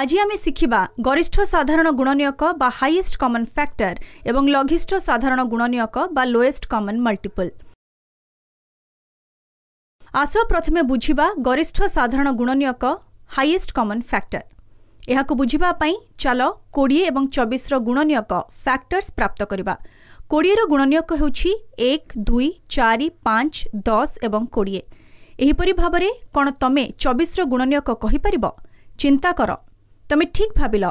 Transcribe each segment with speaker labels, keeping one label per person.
Speaker 1: আজি আমি শিখিবা গরিষ্ঠ সাধারণ গুণনীয়ক বা হাইয়েস্ট কমন ফ্যাক্টর এবং লঘিষ্ঠ সাধারণ গুণনীয়ক বা লোয়েস্ট কমন মাল্টিপল আস প্রথমে বুঝিবা গরিষ্ঠ সাধারণ গুণনীয়ক হাইয়েস্ট কমন ফ্যাক্টর ଏହାକୁ ବୁଝିବା ପାଇଁ ଚାଲ କୋଡ଼ିଏ ଏବଂ ଚବିଶର ଗୁଣନୀୟକ ଫ୍ୟାକ୍ଟର୍ସ ପ୍ରାପ୍ତ କରିବା କୋଡ଼ିଏର ଗୁଣନୀୟକ ହେଉଛି ଏକ ଦୁଇ ଚାରି ପାଞ୍ଚ ଦଶ ଏବଂ କୋଡ଼ିଏ ଏହିପରି ଭାବରେ କ'ଣ ତମେ ଚବିଶର ଗୁଣନୀୟକ କହିପାରିବ ଚିନ୍ତା କର ତମେ ଠିକ୍ ଭାବିଲ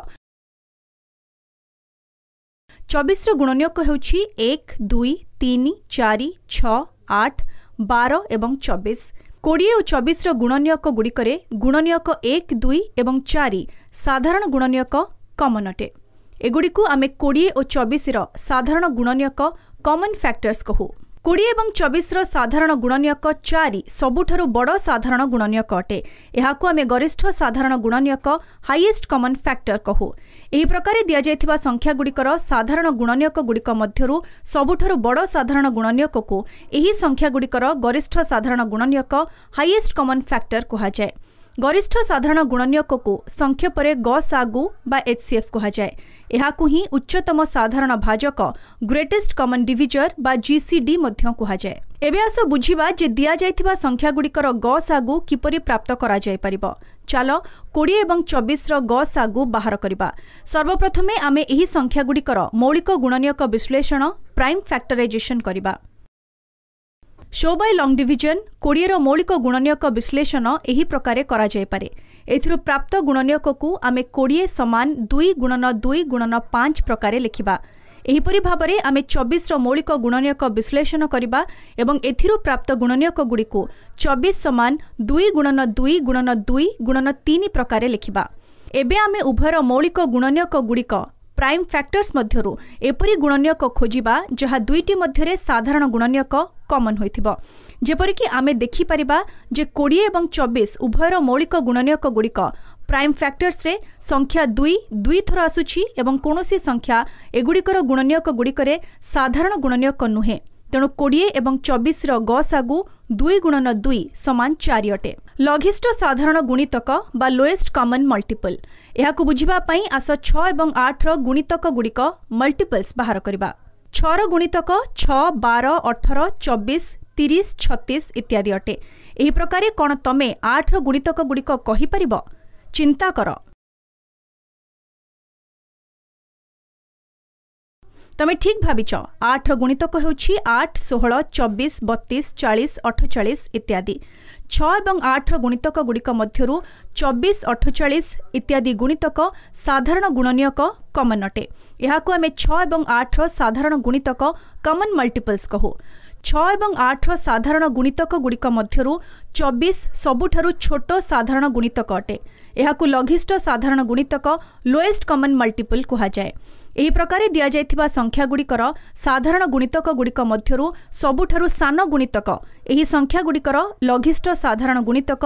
Speaker 1: ଚବିଶର ଗୁଣନୀୟକ ହେଉଛି ଏକ ଦୁଇ ତିନି ଚାରି ଛଅ ଆଠ ବାର ଏବଂ ଚବିଶ କୋଡ଼ିଏ ଓ ଚବିଶର ଗୁଣନୀୟକ ଗୁଡ଼ିକରେ ଗୁଣନୀୟକ ଏକ ଦୁଇ ଏବଂ ଚାରି ସାଧାରଣ ଗୁଣନୀୟକ କମନ୍ ଅଟେ ଏଗୁଡ଼ିକୁ ଆମେ କୋଡ଼ିଏ ଓ ଚବିଶର ସାଧାରଣ ଗୁଣନୀୟକ କମନ୍ ଫ୍ୟାକ୍ଟର୍ସ କହୁ କୋଡ଼ିଏ ଏବଂ ଚବିଶର ସାଧାରଣ ଗୁଣନୀୟକ ଚାରି ସବୁଠାରୁ ବଡ଼ ସାଧାରଣ ଗୁଣନୀୟକ ଅଟେ ଏହାକୁ ଆମେ ଗରିଷ୍ଠ ସାଧାରଣ ଗୁଣନୀୟକ ହାଇଏଷ୍ଟ କମନ୍ ଫ୍ୟାକ୍ଟର କହୁ ଏହି ପ୍ରକାରେ ଦିଆଯାଇଥିବା ସଂଖ୍ୟାଗୁଡ଼ିକର ସାଧାରଣ ଗୁଣନୀୟକଗୁଡ଼ିକ ମଧ୍ୟରୁ ସବୁଠାରୁ ବଡ଼ ସାଧାରଣ ଗୁଣନୀୟକକୁ ଏହି ସଂଖ୍ୟାଗୁଡ଼ିକର ଗରିଷ୍ଠ ସାଧାରଣ ଗୁଣନୀୟକ ହାଇଏଷ୍ଟ କମନ୍ ଫ୍ୟାକ୍ଟର କୁହାଯାଏ ଗରିଷ୍ଠ ସାଧାରଣ ଗୁଣନୀୟକକୁ ସଂକ୍ଷେପରେ ଗ ସାଗୁ ବା ଏଚ୍ସିଏଫ୍ କୁହାଯାଏ ଏହାକୁ ହିଁ ଉଚ୍ଚତମ ସାଧାରଣ ଭାଜକ ଗ୍ରେଟେଷ୍ଟ କମନ୍ ଡିଭିଜର୍ ବା ଜିସିଡି ମଧ୍ୟ କୁହାଯାଏ ଏବେ ଆସ ବୁଝିବା ଯେ ଦିଆଯାଇଥିବା ସଂଖ୍ୟାଗୁଡ଼ିକର ଗ ସାଗୁ କିପରି ପ୍ରାପ୍ତ କରାଯାଇପାରିବ ଚାଲ କୋଡ଼ିଏ ଏବଂ ଚବିଶର ଗ ସାଗୁ ବାହାର କରିବା ସର୍ବପ୍ରଥମେ ଆମେ ଏହି ସଂଖ୍ୟାଗୁଡ଼ିକର ମୌଳିକ ଗୁଣନୀୟକ ବିଶ୍ଳେଷଣ ପ୍ରାଇମ୍ ଫ୍ୟାକ୍ଟରାଇଜେସନ୍ କରିବା ସୋବାଇ ଲଙ୍ଗ୍ ଡିଭିଜନ୍ କୋଡ଼ିଏର ମୌଳିକ ଗୁଣନୀୟକ ବିଶ୍ଳେଷଣ ଏହି ପ୍ରକାରେ କରାଯାଇପାରେ ଏଥିରୁ ପ୍ରାପ୍ତ ଗୁଣନୀୟକକୁ ଆମେ କୋଡ଼ିଏ ସମାନ ଦୁଇ ଗୁଣନ ଦୁଇ ଗୁଣନ ପାଞ୍ଚ ପ୍ରକାରେ ଲେଖିବା ଏହିପରି ଭାବରେ ଆମେ ଚବିଶର ମୌଳିକ ଗୁଣନୀୟକ ବିଶ୍ଳେଷଣ କରିବା ଏବଂ ଏଥିରୁ ପ୍ରାପ୍ତ ଗୁଣନୀୟକଗୁଡ଼ିକୁ ଚବିଶ ସମାନ ଦୁଇ ଗୁଣନ ଦୁଇ ଗୁଣନ ଦୁଇ ଗୁଣନ ତିନି ପ୍ରକାରେ ଲେଖିବା ଏବେ ଆମେ ଉଭୟର ମୌଳିକ ଗୁଣନୀୟକଗୁଡ଼ିକ ପ୍ରାଇମ୍ ଫ୍ୟାକ୍ଟର୍ସ ମଧ୍ୟରୁ ଏପରି ଗୁଣନୀୟକ ଖୋଜିବା ଯାହା ଦୁଇଟି ମଧ୍ୟରେ ସାଧାରଣ ଗୁଣନୀୟକ କମନ୍ ହୋଇଥିବ ଯେପରିକି ଆମେ ଦେଖିପାରିବା ଯେ କୋଡ଼ିଏ ଏବଂ ଚବିଶ ଉଭୟର ମୌଳିକ ଗୁଣନୀୟକଗୁଡ଼ିକ ପ୍ରାଇମ୍ ଫ୍ୟାକ୍ଟର୍ସରେ ସଂଖ୍ୟା ଦୁଇ ଦୁଇଥର ଆସୁଛି ଏବଂ କୌଣସି ସଂଖ୍ୟା ଏଗୁଡ଼ିକର ଗୁଣନୀୟକଗୁଡ଼ିକରେ ସାଧାରଣ ଗୁଣନୀୟକ ନୁହେଁ ତେଣୁ କୋଡ଼ିଏ ଏବଂ ଚବିଶର ଗସ୍ ଆଗୁ ଦୁଇ ଗୁଣନ ଦୁଇ ସମାନ ଚାରି ଅଟେ ଲଘିଷ୍ଠ ସାଧାରଣ ଗୁଣିତକ ବା ଲୋଏଷ୍ଟ କମନ୍ ମଲ୍ଟିପଲ୍ ଏହାକୁ ବୁଝିବା ପାଇଁ ଆସ ଛଅ ଏବଂ ଆଠର ଗୁଣିତକଗୁଡ଼ିକ ମଲ୍ଟିପଲ୍ସ ବାହାର କରିବା ଛଅର ଗୁଣିତକ ଛଅ ବାର ଅଠର ଚବିଶ ତିରିଶ ଛତିଶ ଇତ୍ୟାଦି ଅଟେ ଏହି ପ୍ରକାରେ କ'ଣ ତମେ ଆଠର ଗୁଣିତକଗୁଡ଼ିକ କହିପାରିବ ଚିନ୍ତା କର তুমি ঠিক ভাবিছ আটর গুণিতক হচ্ছে আট ষোহল চবিশ বতিশ চাশ অঠচাশ ইত্যাদি ছ এবং আটর গুণিতক গুড়িক মধ্যে চবিশ অঠচাশ ইত্যাদি গুণিতক সাধারণ গুণনীয়ক কমন অটে এখন আমি ছ এবং আটর সাধারণ গুণিতক কমন মল্টিপলস কহু ছ এবং আঠর সাধারণ গুণিতক গুড়িক মধ্যে চবিশ সবুঠার ছোট সাধারণ গুণিতক অটে এখন লঘিষ্ঠ সাধারণ গুণিতক লোয়েস্ট কমন মল্টিপল কুহযায় ଏହି ପ୍ରକାରେ ଦିଆଯାଇଥିବା ସଂଖ୍ୟାଗୁଡ଼ିକର ସାଧାରଣ ଗୁଣିତକଗୁଡ଼ିକ ମଧ୍ୟରୁ ସବୁଠାରୁ ସାନ ଗୁଣିତକ ଏହି ସଂଖ୍ୟାଗୁଡ଼ିକର ଲଘିଷ୍ଠ ସାଧାରଣ ଗୁଣିତକ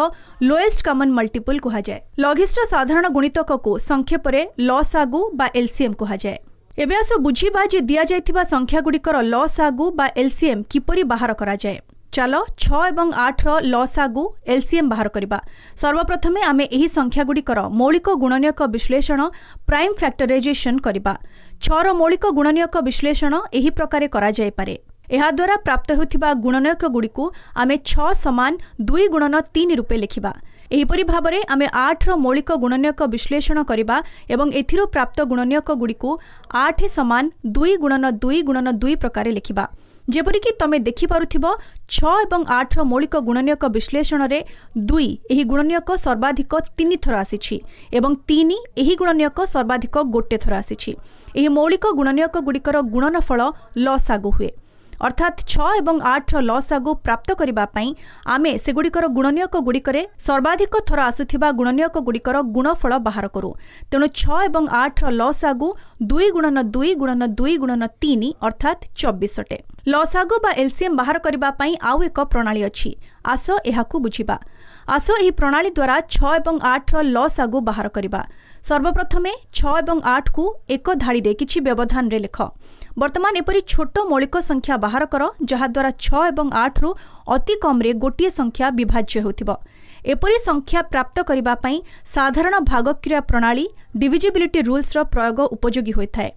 Speaker 1: ଲୋଏଷ୍ଟ କମନ୍ ମଲ୍ଟିପୁଲ୍ କୁହାଯାଏ ଲଘିଷ୍ଠ ସାଧାରଣ ଗୁଣିତକକୁ ସଂକ୍ଷେପରେ ଲସ୍ ଆଗୁ ବା ଏଲ୍ସିଏମ୍ କୁହାଯାଏ ଏବେ ଆସ ବୁଝିବା ଯେ ଦିଆଯାଇଥିବା ସଂଖ୍ୟାଗୁଡ଼ିକର ଲସ୍ ଆଗୁ ବା ଏଲ୍ସିଏମ୍ କିପରି ବାହାର କରାଯାଏ ଚାଲ ଛଅ ଏବଂ ଆଠର ଲସାଗୁ ଏଲ୍ସିଏମ୍ ବାହାର କରିବା ସର୍ବପ୍ରଥମେ ଆମେ ଏହି ସଂଖ୍ୟାଗୁଡ଼ିକର ମୌଳିକ ଗୁଣନୀୟକ ବିଶ୍ଳେଷଣ ପ୍ରାଇମ୍ ଫ୍ୟାକ୍ଟରାଇଜେସନ୍ କରିବା ଛଅର ମୌଳିକ ଗୁଣନୀୟକ ବିଶ୍ଳେଷଣ ଏହି ପ୍ରକାର କରାଯାଇପାରେ ଏହାଦ୍ୱାରା ପ୍ରାପ୍ତ ହେଉଥିବା ଗୁଣନୟକଗୁଡ଼ିକୁ ଆମେ ଛଅ ସମାନ ଦୁଇ ଗୁଣନ ତିନି ରୂପେ ଲେଖିବା ଏହିପରି ଭାବରେ ଆମେ ଆଠର ମୌଳିକ ଗୁଣନୀୟକ ବିଶ୍ଳେଷଣ କରିବା ଏବଂ ଏଥିରୁ ପ୍ରାପ୍ତ ଗୁଣନୀୟକଗୁଡ଼ିକୁ ଆଠ ସମାନ ଦୁଇ ଗୁଣନ ଦୁଇ ଗୁଣନ ଦୁଇ ପ୍ରକାର ଲେଖିବା ଯେପରିକି ତମେ ଦେଖିପାରୁଥିବ ଛଅ ଏବଂ ଆଠର ମୌଳିକ ଗୁଣନୀୟକ ବିଶ୍ଳେଷଣରେ ଦୁଇ ଏହି ଗୁଣନୀୟକ ସର୍ବାଧିକ ତିନି ଥର ଆସିଛି ଏବଂ ତିନି ଏହି ଗୁଣନୀୟକ ସର୍ବାଧିକ ଗୋଟେ ଥର ଆସିଛି ଏହି ମୌଳିକ ଗୁଣନୀୟକ ଗୁଡ଼ିକର ଗୁଣନ ଫଳ ଲସ୍ ଆଗ ହୁଏ ଅର୍ଥାତ୍ ଛଅ ଏବଂ ଆଠର ଲସ୍ ଆଗ ପ୍ରାପ୍ତ କରିବା ପାଇଁ ଆମେ ସେଗୁଡ଼ିକର ଗୁଣନୀୟକ ଗୁଡ଼ିକରେ ସର୍ବାଧିକ ଥର ଆସୁଥିବା ଗୁଣନୀୟକ ଗୁଡ଼ିକର ଗୁଣଫଳ ବାହାର କରୁ ତେଣୁ ଛଅ ଏବଂ ଆଠର ଲସ୍ ଆଗ ଦୁଇ ଗୁଣନ ଦୁଇ ଗୁଣନ ଦୁଇ ଗୁଣନ ତିନି ଅର୍ଥାତ୍ ଚବିଶ ଅଟେ ଲସାଗୋ ବା ଏଲ୍ସିଏମ୍ ବାହାର କରିବା ପାଇଁ ଆଉ ଏକ ପ୍ରଣାଳୀ ଅଛି ଆସ ଏହାକୁ ବୁଝିବା ଆସ ଏହି ପ୍ରଣାଳୀ ଦ୍ୱାରା ଛଅ ଏବଂ ଆଠର ଲସାଗୁ ବାହାର କରିବା ସର୍ବପ୍ରଥମେ ଛଅ ଏବଂ ଆଠକୁ ଏକ ଧାଡ଼ିରେ କିଛି ବ୍ୟବଧାନରେ ଲେଖ ବର୍ତ୍ତମାନ ଏପରି ଛୋଟ ମୌଳିକ ସଂଖ୍ୟା ବାହାର କର ଯାହାଦ୍ୱାରା ଛଅ ଏବଂ ଆଠରୁ ଅତି କମ୍ରେ ଗୋଟିଏ ସଂଖ୍ୟା ବିଭାଜ୍ୟ ହେଉଥିବ ଏପରି ସଂଖ୍ୟା ପ୍ରାପ୍ତ କରିବା ପାଇଁ ସାଧାରଣ ଭାଗକ୍ରିୟା ପ୍ରଣାଳୀ ଡିଭିଜିବିଲିଟି ରୁଲ୍ସର ପ୍ରୟୋଗ ଉପଯୋଗୀ ହୋଇଥାଏ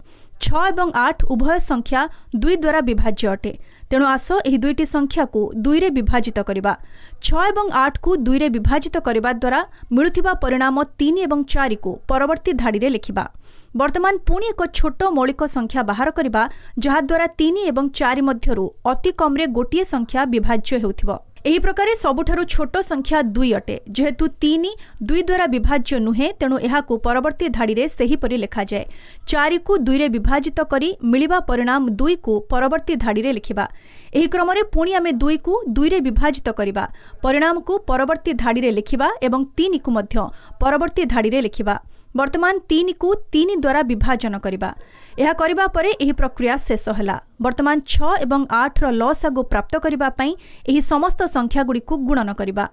Speaker 1: ଛଅ ଏବଂ ଆଠ ଉଭୟ ସଂଖ୍ୟା ଦୁଇ ଦ୍ୱାରା ବିଭାଜ୍ୟ ଅଟେ ତେଣୁ ଆସ ଏହି ଦୁଇଟି ସଂଖ୍ୟାକୁ ଦୁଇରେ ବିଭାଜିତ କରିବା ଛଅ ଏବଂ ଆଠକୁ ଦୁଇରେ ବିଭାଜିତ କରିବା ଦ୍ୱାରା ମିଳୁଥିବା ପରିଣାମ ତିନି ଏବଂ ଚାରିକୁ ପରବର୍ତ୍ତୀ ଧାଡ଼ିରେ ଲେଖିବା ବର୍ତ୍ତମାନ ପୁଣି ଏକ ଛୋଟ ମୌଳିକ ସଂଖ୍ୟା ବାହାର କରିବା ଯାହାଦ୍ୱାରା ତିନି ଏବଂ ଚାରି ମଧ୍ୟରୁ ଅତିକମ୍ରେ ଗୋଟିଏ ସଂଖ୍ୟା ବିଭାଜ୍ୟ ହେଉଥିବ ଏହି ପ୍ରକାରେ ସବୁଠାରୁ ଛୋଟ ସଂଖ୍ୟା ଦୁଇ ଅଟେ ଯେହେତୁ ତିନି ଦୁଇ ଦ୍ୱାରା ବିଭାଜ୍ୟ ନୁହେଁ ତେଣୁ ଏହାକୁ ପରବର୍ତ୍ତୀ ଧାଡ଼ିରେ ସେହିପରି ଲେଖାଯାଏ ଚାରିକୁ ଦୁଇରେ ବିଭାଜିତ କରି ମିଳିବା ପରିଣାମ ଦୁଇକୁ ପରବର୍ତ୍ତୀ ଧାଡ଼ିରେ ଲେଖିବା ଏହି କ୍ରମରେ ପୁଣି ଆମେ ଦୁଇକୁ ଦୁଇରେ ବିଭାଜିତ କରିବା ପରିଣାମକୁ ପରବର୍ତ୍ତୀ ଧାଡ଼ିରେ ଲେଖିବା ଏବଂ ତିନିକୁ ମଧ୍ୟ ପରବର୍ତ୍ତୀ ଧାଡ଼ିରେ ଲେଖିବା ବର୍ତ୍ତମାନ ତିନିକୁ ତିନି ଦ୍ୱାରା ବିଭାଜନ କରିବା ଏହା କରିବା ପରେ ଏହି ପ୍ରକ୍ରିୟା ଶେଷ ହେଲା ବର୍ତ୍ତମାନ ଛଅ ଏବଂ ଆଠର ଲସାଗୁ ପ୍ରାପ୍ତ କରିବା ପାଇଁ ଏହି ସମସ୍ତ ସଂଖ୍ୟାଗୁଡ଼ିକୁ ଗୁଣନ କରିବା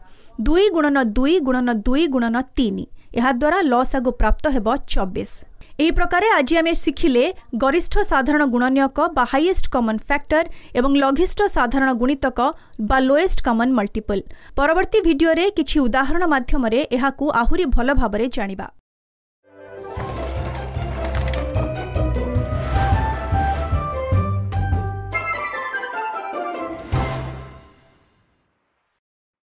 Speaker 1: ଦୁଇ ଗୁଣନ ଦୁଇ ଗୁଣନ ଦୁଇ ଗୁଣନ ତିନି ଏହାଦ୍ୱାରା ଲସାଗୁ ପ୍ରାପ୍ତ ହେବ ଚବିଶ ଏହି ପ୍ରକାରେ ଆଜି ଆମେ ଶିଖିଲେ ଗରିଷ୍ଠ ସାଧାରଣ ଗୁଣନୀୟକ ବା ହାଇଏଷ୍ଟ କମନ୍ ଫ୍ୟାକ୍ଟର ଏବଂ ଲଘିଷ୍ଠ ସାଧାରଣ ଗୁଣିତକ ବା ଲୋଏଷ୍ଟ କମନ୍ ମଲ୍ଟିପଲ୍ ପରବର୍ତ୍ତୀ ଭିଡିଓରେ କିଛି ଉଦାହରଣ ମାଧ୍ୟମରେ ଏହାକୁ ଆହୁରି ଭଲ ଭାବରେ ଜାଣିବା